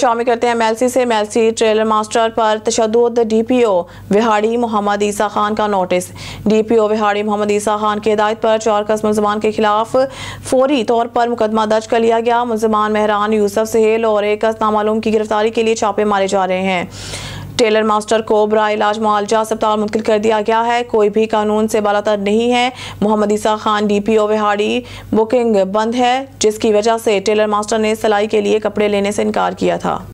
शामिल करते हैं मेलसी से मेलसी ट्रेलर मास्टर पर तशद डीपीओ विहाड़ी मोहम्मद ईसा खान का नोटिस डीपीओ विहाड़ी मोहम्मद ईसा खान की हिदायत पर चार कस मुलजमान के खिलाफ फौरी तौर पर मुकदमा दर्ज कर लिया गया मुलजमान मेहरान यूसफ सहेल और एक कस नामालूम की गिरफ्तारी के लिए छापे मारे जा रहे हैं टेलर मास्टर को बरा इलाज मुआलजा अस्पताल मुंतकिल कर दिया गया है कोई भी कानून से बालातर नहीं है Muhammad Isa Khan D P O Vehari booking बंद है जिसकी वजह से टेलर मास्टर ने सिलाई के लिए कपड़े लेने से इनकार किया था